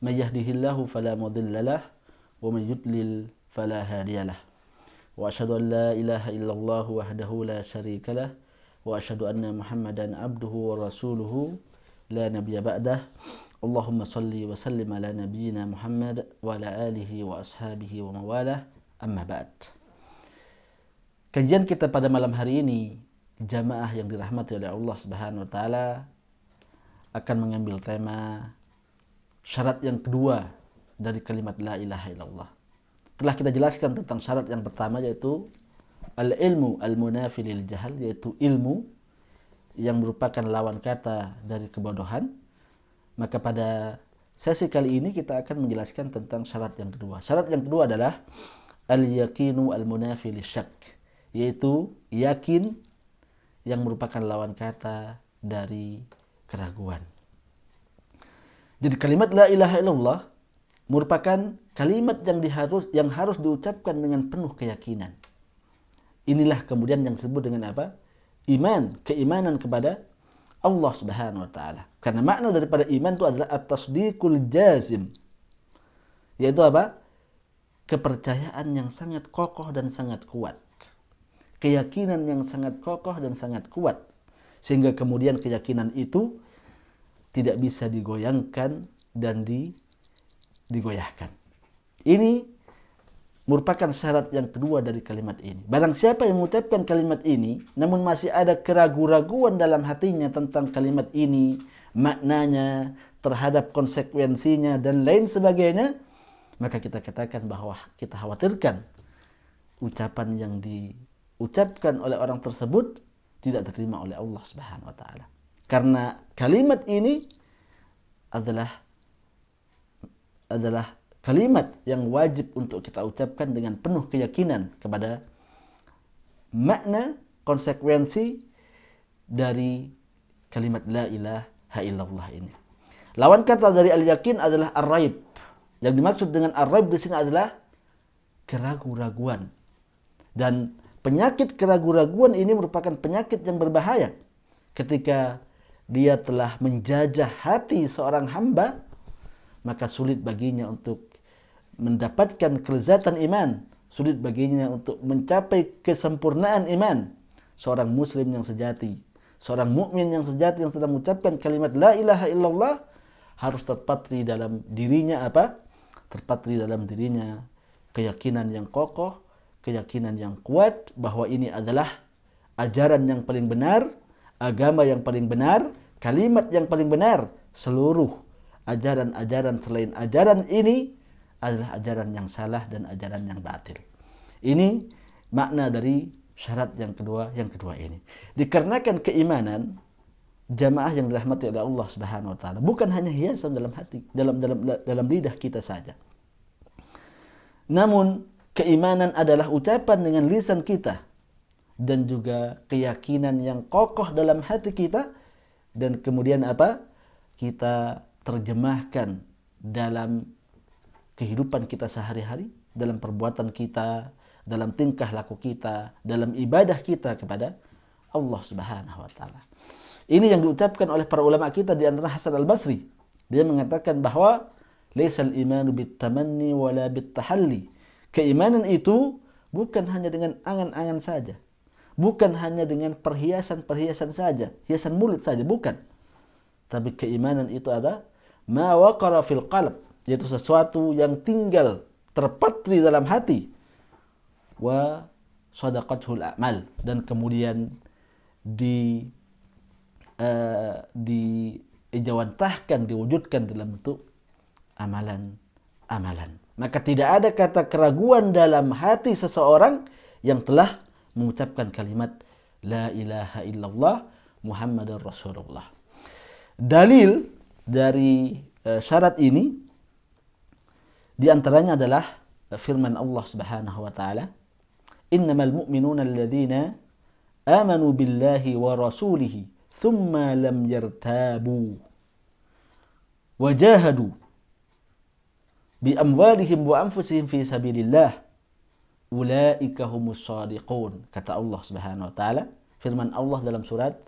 من يهده الله فلا مضل له ومن يضلل فلا هادي له وأشهد أن لا إله إلا الله وحده لا شريك له وأشهد أن محمدا عبده ورسوله لا نبي بعده اللهم صل وسلم على نبينا محمد وعلى آله وأصحابه ومواله أما بعد Kajian kita pada malam hari ini, jamaah yang dirahmati oleh Allah Subhanahu wa taala akan mengambil tema syarat yang kedua dari kalimat la ilaha illallah. Telah kita jelaskan tentang syarat yang pertama yaitu al-ilmu al munafil lil jahal yaitu ilmu yang merupakan lawan kata dari kebodohan. Maka pada sesi kali ini kita akan menjelaskan tentang syarat yang kedua. Syarat yang kedua adalah al-yakinu al munafil syak yaitu yakin yang merupakan lawan kata dari keraguan. Jadi kalimat la ilaha illallah merupakan kalimat yang diharus yang harus diucapkan dengan penuh keyakinan. Inilah kemudian yang disebut dengan apa? Iman, keimanan kepada Allah Subhanahu wa taala. Karena makna daripada iman itu adalah at-tasdiqul jazim. Yaitu apa? Kepercayaan yang sangat kokoh dan sangat kuat. Keyakinan yang sangat kokoh dan sangat kuat. Sehingga kemudian keyakinan itu tidak bisa digoyangkan dan di, digoyahkan. Ini merupakan syarat yang kedua dari kalimat ini. Barang siapa yang mengucapkan kalimat ini, namun masih ada keraguan-raguan dalam hatinya tentang kalimat ini, maknanya, terhadap konsekuensinya, dan lain sebagainya, maka kita katakan bahwa kita khawatirkan ucapan yang diucapkan oleh orang tersebut tidak diterima oleh Allah Subhanahu wa taala. Karena kalimat ini adalah adalah kalimat yang wajib untuk kita ucapkan dengan penuh keyakinan kepada makna konsekuensi dari kalimat la ilaha illallah ini. Lawan kata dari al-yakin adalah ar-raib. Yang dimaksud dengan ar-raib di sini adalah keraguan-raguan. Dan penyakit keraguan-raguan ini merupakan penyakit yang berbahaya ketika dia telah menjajah hati seorang hamba, maka sulit baginya untuk mendapatkan kelezatan iman, sulit baginya untuk mencapai kesempurnaan iman. Seorang muslim yang sejati, seorang mukmin yang sejati yang sedang mengucapkan kalimat la ilaha illallah harus terpatri dalam dirinya apa? Terpatri dalam dirinya keyakinan yang kokoh, keyakinan yang kuat bahwa ini adalah ajaran yang paling benar agama yang paling benar, kalimat yang paling benar, seluruh ajaran-ajaran selain ajaran ini adalah ajaran yang salah dan ajaran yang batil. Ini makna dari syarat yang kedua, yang kedua ini. Dikarenakan keimanan jamaah yang dirahmati oleh Allah Subhanahu wa taala bukan hanya hiasan dalam hati, dalam dalam dalam lidah kita saja. Namun keimanan adalah ucapan dengan lisan kita dan juga keyakinan yang kokoh dalam hati kita dan kemudian apa? Kita terjemahkan dalam kehidupan kita sehari-hari, dalam perbuatan kita, dalam tingkah laku kita, dalam ibadah kita kepada Allah Subhanahu wa taala. Ini yang diucapkan oleh para ulama kita di antara Hasan Al-Basri. Dia mengatakan bahwa iman imanu bitamanni wala bitahalli. Keimanan itu bukan hanya dengan angan-angan saja, Bukan hanya dengan perhiasan-perhiasan saja, hiasan mulut saja, bukan. Tapi keimanan itu ada ma waqara fil qalb, yaitu sesuatu yang tinggal terpatri dalam hati. Wa sadaqathul amal dan kemudian di uh, di ejawantahkan, diwujudkan dalam bentuk amalan-amalan. Maka tidak ada kata keraguan dalam hati seseorang yang telah mengucapkan kalimat La ilaha illallah Muhammadur Rasulullah. Dalil dari uh, syarat ini diantaranya adalah eh, firman Allah Subhanahu wa taala innamal mu'minuna alladhina amanu billahi wa rasulihi thumma lam yartabu wajahadu bi amwalihim wa anfusihim fi sabilillah ulaika humus kata Allah Subhanahu wa taala firman Allah dalam surat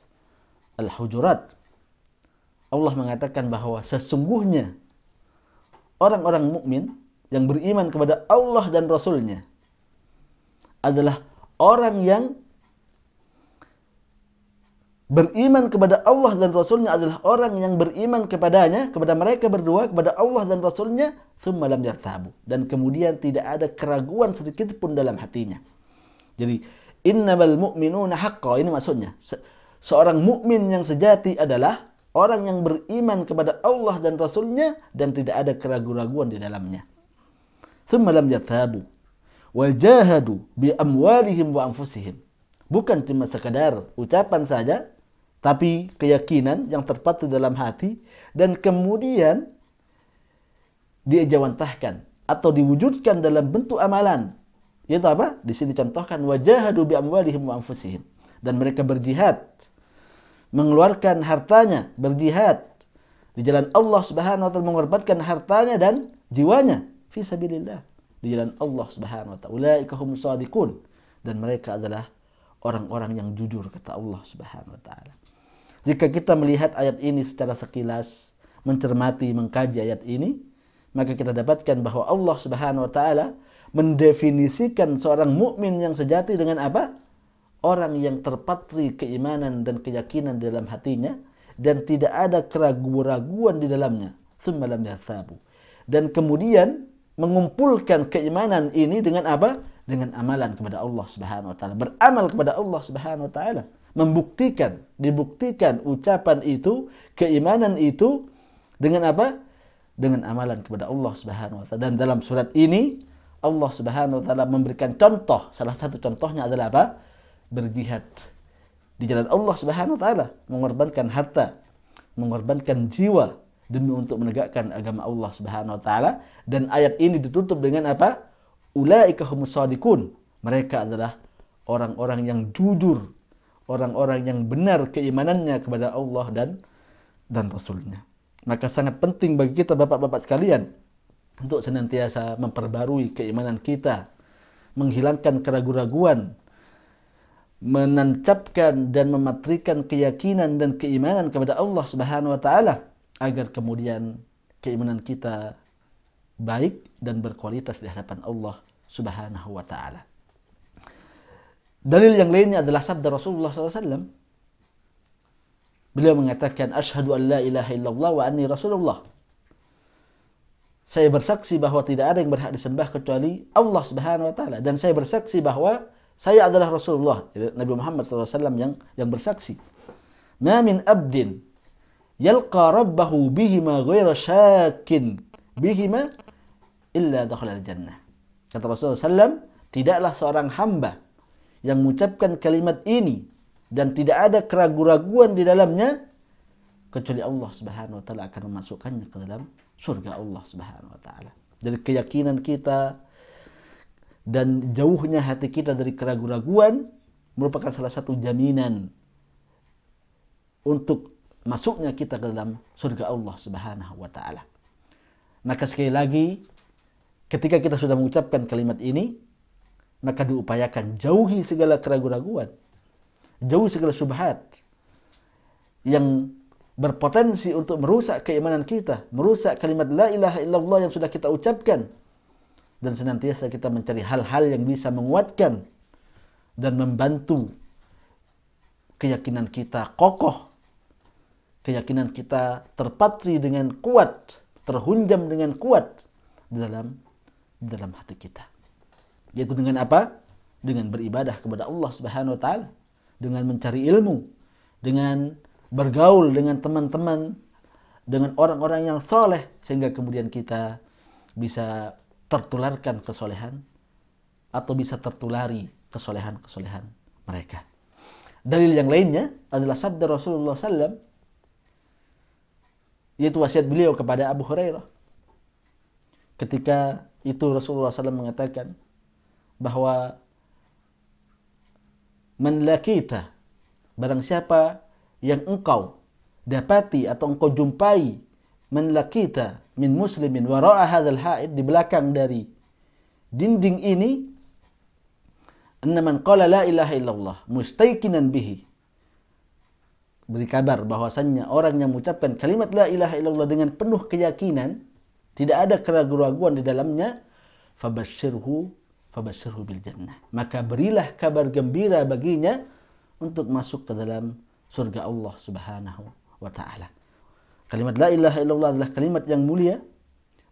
Al-Hujurat Allah mengatakan bahwa sesungguhnya orang-orang mukmin yang beriman kepada Allah dan Rasulnya adalah orang yang Beriman kepada Allah dan Rasulnya adalah orang yang beriman kepadanya, kepada mereka berdua, kepada Allah dan Rasulnya, semalam lam yartabu. Dan kemudian tidak ada keraguan sedikit pun dalam hatinya. Jadi, innamal mu'minuna haqqa, ini maksudnya. Se seorang mukmin yang sejati adalah orang yang beriman kepada Allah dan Rasulnya dan tidak ada keraguan-raguan di dalamnya. semalam lam yartabu. Wajahadu bi amwalihim wa anfusihim bukan cuma sekadar ucapan saja tapi keyakinan yang terpatri dalam hati dan kemudian diejawantahkan atau diwujudkan dalam bentuk amalan. Yaitu apa? Di sini contohkan wajahadu bi amwalihim wa anfusihim dan mereka berjihad mengeluarkan hartanya, berjihad di jalan Allah Subhanahu wa taala mengorbankan hartanya dan jiwanya fi sabilillah di jalan Allah Subhanahu wa taala. Ulaika hum dan mereka adalah orang-orang yang jujur kata Allah Subhanahu wa taala. Jika kita melihat ayat ini secara sekilas, mencermati, mengkaji ayat ini, maka kita dapatkan bahwa Allah Subhanahu wa taala mendefinisikan seorang mukmin yang sejati dengan apa? Orang yang terpatri keimanan dan keyakinan di dalam hatinya dan tidak ada keraguan-raguan di dalamnya. sabu. Dan kemudian mengumpulkan keimanan ini dengan apa? Dengan amalan kepada Allah Subhanahu wa taala, beramal kepada Allah Subhanahu wa taala membuktikan, dibuktikan ucapan itu, keimanan itu dengan apa? Dengan amalan kepada Allah Subhanahu wa taala. Dan dalam surat ini Allah Subhanahu wa taala memberikan contoh. Salah satu contohnya adalah apa? Berjihad di jalan Allah Subhanahu wa taala, mengorbankan harta, mengorbankan jiwa demi untuk menegakkan agama Allah Subhanahu wa taala dan ayat ini ditutup dengan apa? Ulaika humus Mereka adalah orang-orang yang jujur orang-orang yang benar keimanannya kepada Allah dan dan Rasulnya. Maka sangat penting bagi kita bapak-bapak sekalian untuk senantiasa memperbarui keimanan kita, menghilangkan keraguan-raguan, menancapkan dan mematrikan keyakinan dan keimanan kepada Allah Subhanahu wa taala agar kemudian keimanan kita baik dan berkualitas di hadapan Allah Subhanahu wa taala. Dalil yang lainnya adalah sabda Rasulullah SAW. Beliau mengatakan, Ashadu an la ilaha illallah wa anni Rasulullah. Saya bersaksi bahwa tidak ada yang berhak disembah kecuali Allah Subhanahu wa taala dan saya bersaksi bahwa saya adalah Rasulullah Nabi Muhammad SAW yang yang bersaksi. Ma min abdin yalqa rabbahu bihima ghaira syakin bihima illa dakhala al-jannah. Kata Rasulullah SAW, tidaklah seorang hamba yang mengucapkan kalimat ini dan tidak ada keraguan-raguan di dalamnya kecuali Allah Subhanahu wa taala akan memasukkannya ke dalam surga Allah Subhanahu wa taala. Dari keyakinan kita dan jauhnya hati kita dari keraguan-raguan merupakan salah satu jaminan untuk masuknya kita ke dalam surga Allah Subhanahu wa taala. Maka sekali lagi ketika kita sudah mengucapkan kalimat ini maka diupayakan jauhi segala keraguan-raguan, jauhi segala subhat yang berpotensi untuk merusak keimanan kita, merusak kalimat la ilaha illallah yang sudah kita ucapkan dan senantiasa kita mencari hal-hal yang bisa menguatkan dan membantu keyakinan kita kokoh, keyakinan kita terpatri dengan kuat, terhunjam dengan kuat di dalam di dalam hati kita. Yaitu dengan apa? Dengan beribadah kepada Allah Subhanahu wa taala, dengan mencari ilmu, dengan bergaul dengan teman-teman, dengan orang-orang yang soleh sehingga kemudian kita bisa tertularkan kesolehan atau bisa tertulari kesolehan-kesolehan mereka. Dalil yang lainnya adalah sabda Rasulullah SAW yaitu wasiat beliau kepada Abu Hurairah. Ketika itu Rasulullah SAW mengatakan, bahwa menlakita barang siapa yang engkau dapati atau engkau jumpai menlakita min muslimin wara'a hadzal haid di belakang dari dinding ini man qala la ilaha illallah mustaikinan bihi beri kabar bahwasannya orang yang mengucapkan kalimat la ilaha illallah dengan penuh keyakinan tidak ada keraguan-keraguan di dalamnya fabashshirhu Fabashirhu bil jannah. Maka berilah kabar gembira baginya untuk masuk ke dalam surga Allah Subhanahu wa taala. Kalimat la ilaha illallah adalah kalimat yang mulia.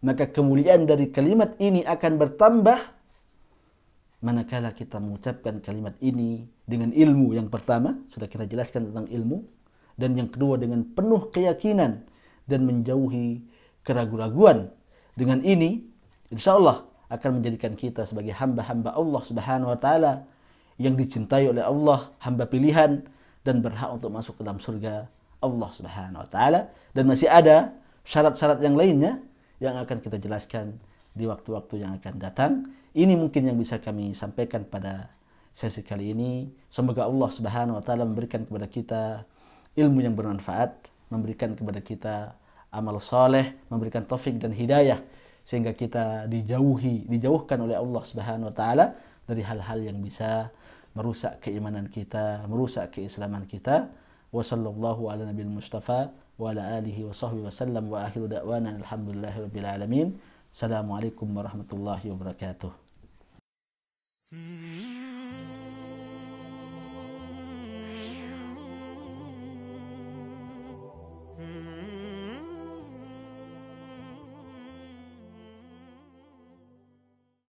Maka kemuliaan dari kalimat ini akan bertambah manakala kita mengucapkan kalimat ini dengan ilmu yang pertama sudah kita jelaskan tentang ilmu dan yang kedua dengan penuh keyakinan dan menjauhi keraguan-raguan. Dengan ini insyaallah akan menjadikan kita sebagai hamba-hamba Allah Subhanahu wa taala yang dicintai oleh Allah, hamba pilihan dan berhak untuk masuk ke dalam surga Allah Subhanahu wa taala dan masih ada syarat-syarat yang lainnya yang akan kita jelaskan di waktu-waktu yang akan datang. Ini mungkin yang bisa kami sampaikan pada sesi kali ini. Semoga Allah Subhanahu wa taala memberikan kepada kita ilmu yang bermanfaat, memberikan kepada kita amal soleh, memberikan taufik dan hidayah sehingga kita dijauhi dijauhkan oleh Allah Subhanahu wa taala dari hal-hal yang bisa merusak keimanan kita, merusak keislaman kita. wassallallahu ala nabiyil mustafa wa ala alihi wa sahbihi wasallam wa akhiru da'wana alhamdulillahirabbil alamin. Assalamualaikum warahmatullahi wabarakatuh. Hmm.